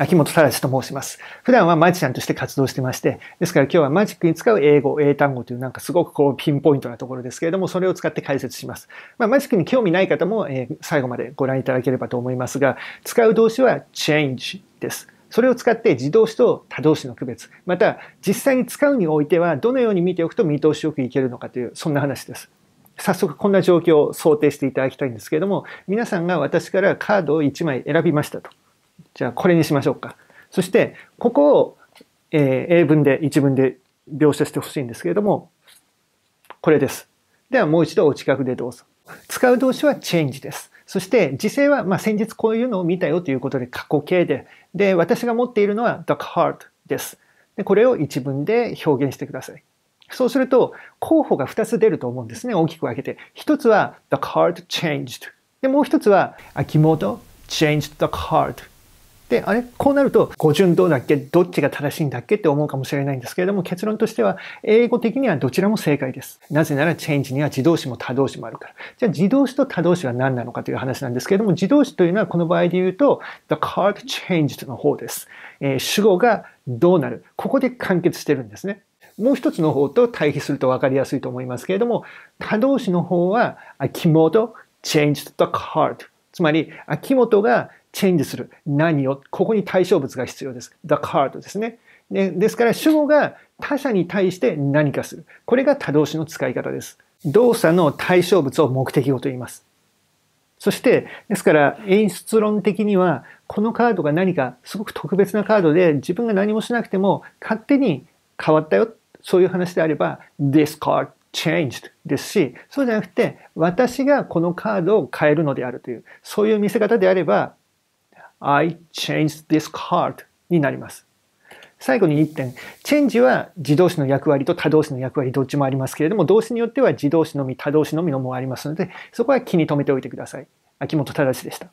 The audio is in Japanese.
秋元正と申します。普段はマジシャンとして活動してまして、ですから今日はマジックに使う英語、英単語というなんかすごくこうピンポイントなところですけれども、それを使って解説します。まあ、マジックに興味ない方も、えー、最後までご覧いただければと思いますが、使う動詞は change です。それを使って自動詞と他動詞の区別、また実際に使うにおいてはどのように見ておくと見通しよくいけるのかという、そんな話です。早速こんな状況を想定していただきたいんですけれども、皆さんが私からカードを1枚選びましたと。じゃあこれにしましょうか。そして、ここを、英文で、一文で描写してほしいんですけれども、これです。ではもう一度お近くでどうぞ。使う動詞はチェンジです。そして時制は、まあ、先日こういうのを見たよということで過去形で。で、私が持っているのは the card です。でこれを一文で表現してください。そうすると候補が2つ出ると思うんですね。大きく分けて。1つは the card changed。で、もう1つは秋元 changed the card で、あれこうなると、語順どうだっけどっちが正しいんだっけって思うかもしれないんですけれども、結論としては、英語的にはどちらも正解です。なぜなら、チェンジには自動詞も他動詞もあるから。じゃあ、自動詞と他動詞は何なのかという話なんですけれども、自動詞というのはこの場合で言うと、the card changed の方です。えー、主語がどうなる。ここで完結してるんですね。もう一つの方と対比すると分かりやすいと思いますけれども、他動詞の方は、秋元 changed the card。つまり、秋元がチェンジする。何を、ここに対象物が必要です。the card ですね。ねですから主語が他者に対して何かする。これが他動詞の使い方です。動作の対象物を目的語と言います。そして、ですから演出論的には、このカードが何かすごく特別なカードで自分が何もしなくても勝手に変わったよ。そういう話であれば、this card changed ですし、そうじゃなくて、私がこのカードを変えるのであるという、そういう見せ方であれば、I changed this card になります。最後に1点。change は自動詞の役割と他動詞の役割どっちもありますけれども、動詞によっては自動詞のみ、他動詞のみのもありますので、そこは気に留めておいてください。秋元正でした。